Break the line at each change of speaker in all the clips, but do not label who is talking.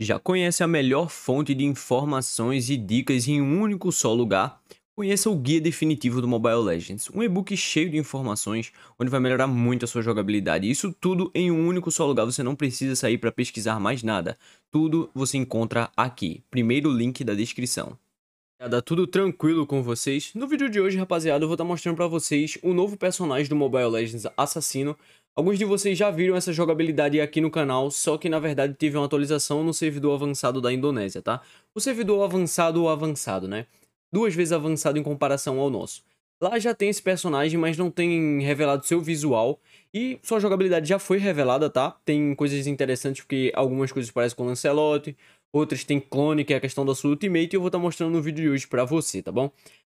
Já conhece a melhor fonte de informações e dicas em um único só lugar? Conheça o Guia Definitivo do Mobile Legends, um e-book cheio de informações, onde vai melhorar muito a sua jogabilidade. Isso tudo em um único só lugar, você não precisa sair para pesquisar mais nada. Tudo você encontra aqui, primeiro link da descrição. Tá tudo tranquilo com vocês? No vídeo de hoje, rapaziada, eu vou estar tá mostrando para vocês o novo personagem do Mobile Legends Assassino, Alguns de vocês já viram essa jogabilidade aqui no canal, só que na verdade teve uma atualização no servidor avançado da Indonésia, tá? O servidor avançado ou avançado, né? Duas vezes avançado em comparação ao nosso. Lá já tem esse personagem, mas não tem revelado seu visual. E sua jogabilidade já foi revelada, tá? Tem coisas interessantes, porque algumas coisas parecem com o Lancelot, outras tem clone, que é a questão da sua ultimate, e eu vou estar tá mostrando no vídeo de hoje pra você, tá bom?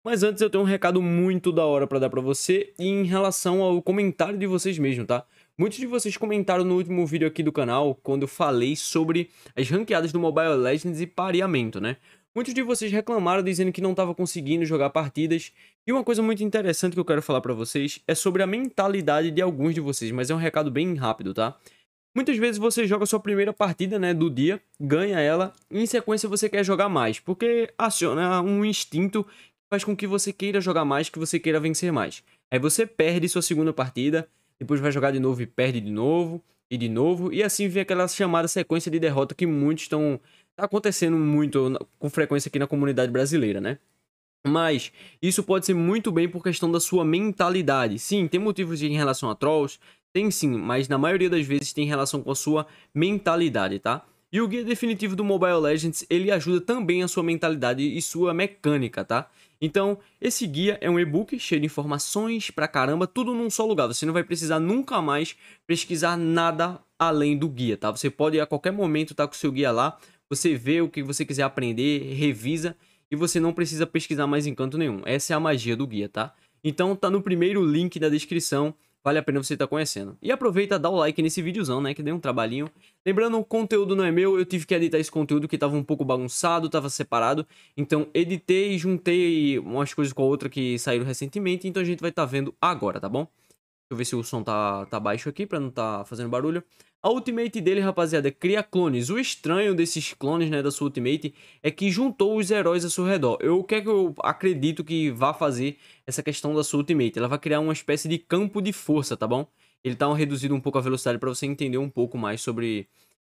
Mas antes eu tenho um recado muito da hora para dar para você e em relação ao comentário de vocês mesmo, tá? Muitos de vocês comentaram no último vídeo aqui do canal quando eu falei sobre as ranqueadas do Mobile Legends e pareamento, né? Muitos de vocês reclamaram dizendo que não estava conseguindo jogar partidas. E uma coisa muito interessante que eu quero falar para vocês é sobre a mentalidade de alguns de vocês, mas é um recado bem rápido, tá? Muitas vezes você joga sua primeira partida né, do dia, ganha ela, e em sequência você quer jogar mais, porque aciona um instinto faz com que você queira jogar mais, que você queira vencer mais. Aí você perde sua segunda partida, depois vai jogar de novo e perde de novo e de novo, e assim vem aquela chamada sequência de derrota que muitos estão tá acontecendo muito com frequência aqui na comunidade brasileira, né? Mas isso pode ser muito bem por questão da sua mentalidade. Sim, tem motivos em relação a trolls, tem sim, mas na maioria das vezes tem relação com a sua mentalidade, tá? E o guia definitivo do Mobile Legends, ele ajuda também a sua mentalidade e sua mecânica, tá? Então, esse guia é um e-book cheio de informações pra caramba, tudo num só lugar. Você não vai precisar nunca mais pesquisar nada além do guia, tá? Você pode a qualquer momento estar tá com o seu guia lá, você vê o que você quiser aprender, revisa e você não precisa pesquisar mais em canto nenhum. Essa é a magia do guia, tá? Então tá no primeiro link da descrição vale a pena você estar tá conhecendo. E aproveita, dá o like nesse videozão, né, que deu um trabalhinho. Lembrando, o conteúdo não é meu, eu tive que editar esse conteúdo que estava um pouco bagunçado, estava separado. Então, editei e juntei umas coisas com a outra que saíram recentemente, então a gente vai estar tá vendo agora, tá bom? eu ver se o som tá, tá baixo aqui pra não tá fazendo barulho. A ultimate dele, rapaziada, cria clones. O estranho desses clones, né, da sua ultimate, é que juntou os heróis ao seu redor. Eu, o que é que eu acredito que vá fazer essa questão da sua ultimate? Ela vai criar uma espécie de campo de força, tá bom? Ele tá um, reduzido um pouco a velocidade para você entender um pouco mais sobre,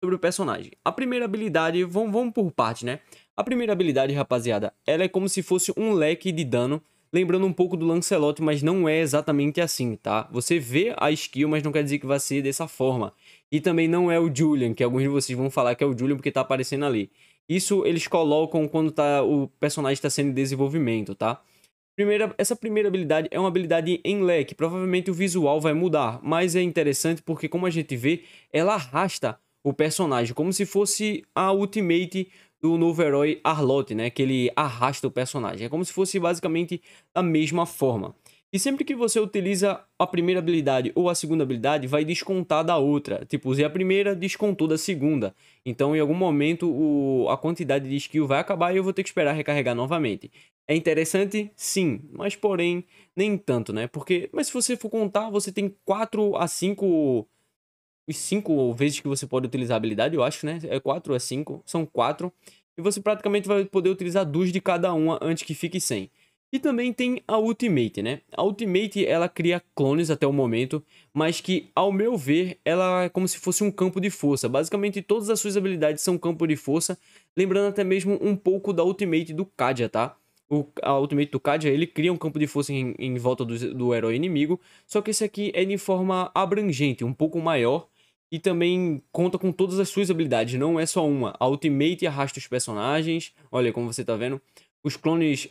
sobre o personagem. A primeira habilidade, vamos, vamos por parte, né? A primeira habilidade, rapaziada, ela é como se fosse um leque de dano lembrando um pouco do Lancelot, mas não é exatamente assim, tá? Você vê a skill, mas não quer dizer que vai ser dessa forma. E também não é o Julian, que alguns de vocês vão falar que é o Julian porque tá aparecendo ali. Isso eles colocam quando tá, o personagem está sendo em desenvolvimento, tá? Primeira, essa primeira habilidade é uma habilidade em leque. Provavelmente o visual vai mudar, mas é interessante porque, como a gente vê, ela arrasta o personagem, como se fosse a ultimate do novo herói Arlott, né? Que ele arrasta o personagem. É como se fosse basicamente da mesma forma. E sempre que você utiliza a primeira habilidade ou a segunda habilidade, vai descontar da outra. Tipo, usei a primeira, descontou da segunda. Então, em algum momento, o... a quantidade de skill vai acabar e eu vou ter que esperar recarregar novamente. É interessante? Sim, mas porém, nem tanto, né? Porque, mas se você for contar, você tem 4 a 5 os cinco vezes que você pode utilizar a habilidade, eu acho, né? É quatro ou é cinco? São quatro. E você praticamente vai poder utilizar duas de cada uma antes que fique sem. E também tem a Ultimate, né? A Ultimate ela cria clones até o momento, mas que, ao meu ver, ela é como se fosse um campo de força. Basicamente, todas as suas habilidades são campo de força, lembrando até mesmo um pouco da Ultimate do Kadia, tá? O, a Ultimate do Kadia ele cria um campo de força em, em volta do, do herói inimigo, só que esse aqui é de forma abrangente, um pouco maior e também conta com todas as suas habilidades, não é só uma. A Ultimate arrasta os personagens, olha como você tá vendo. Os clones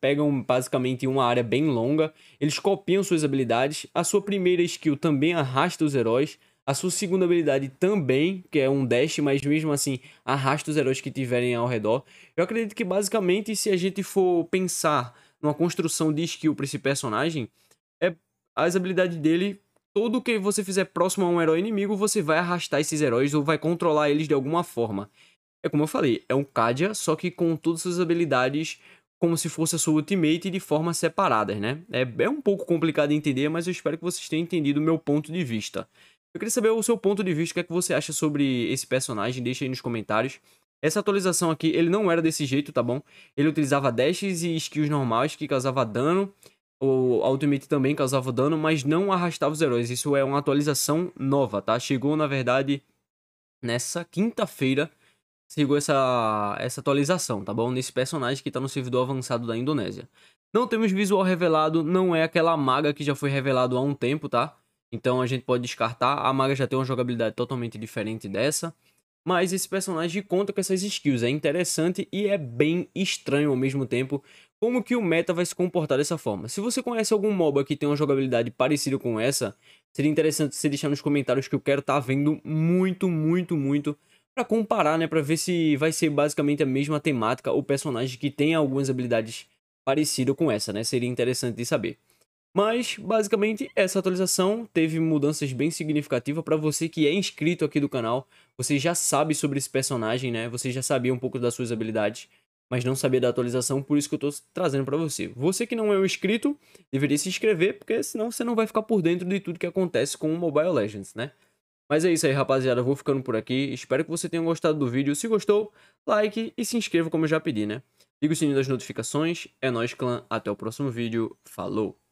pegam basicamente uma área bem longa, eles copiam suas habilidades, a sua primeira skill também arrasta os heróis, a sua segunda habilidade também, que é um dash, mas mesmo assim arrasta os heróis que tiverem ao redor. Eu acredito que basicamente se a gente for pensar numa construção de skill para esse personagem, é as habilidades dele tudo que você fizer próximo a um herói inimigo, você vai arrastar esses heróis ou vai controlar eles de alguma forma. É como eu falei, é um Kadia, só que com todas as habilidades como se fosse a sua ultimate de formas separadas, né? É, é um pouco complicado de entender, mas eu espero que vocês tenham entendido o meu ponto de vista. Eu queria saber o seu ponto de vista, o que é que você acha sobre esse personagem, deixa aí nos comentários. Essa atualização aqui, ele não era desse jeito, tá bom? Ele utilizava dashes e skills normais que causava dano, o Ultimate também causava dano, mas não arrastava os heróis. Isso é uma atualização nova, tá? Chegou, na verdade, nessa quinta-feira. Chegou essa, essa atualização, tá bom? Nesse personagem que tá no servidor avançado da Indonésia. Não temos visual revelado, não é aquela maga que já foi revelado há um tempo, tá? Então a gente pode descartar. A maga já tem uma jogabilidade totalmente diferente dessa. Mas esse personagem conta com essas skills. É interessante e é bem estranho ao mesmo tempo como que o meta vai se comportar dessa forma. Se você conhece algum MOBA que tem uma jogabilidade parecida com essa, seria interessante você deixar nos comentários que eu quero estar tá vendo muito, muito, muito para comparar, né, para ver se vai ser basicamente a mesma temática ou personagem que tem algumas habilidades parecidas com essa, né? Seria interessante de saber. Mas, basicamente, essa atualização teve mudanças bem significativas para você que é inscrito aqui do canal. Você já sabe sobre esse personagem, né? Você já sabia um pouco das suas habilidades mas não sabia da atualização, por isso que eu estou trazendo para você. Você que não é um inscrito, deveria se inscrever, porque senão você não vai ficar por dentro de tudo que acontece com o Mobile Legends, né? Mas é isso aí, rapaziada, eu vou ficando por aqui. Espero que você tenha gostado do vídeo. Se gostou, like e se inscreva como eu já pedi, né? Liga o sininho das notificações. É nóis, clã. Até o próximo vídeo. Falou!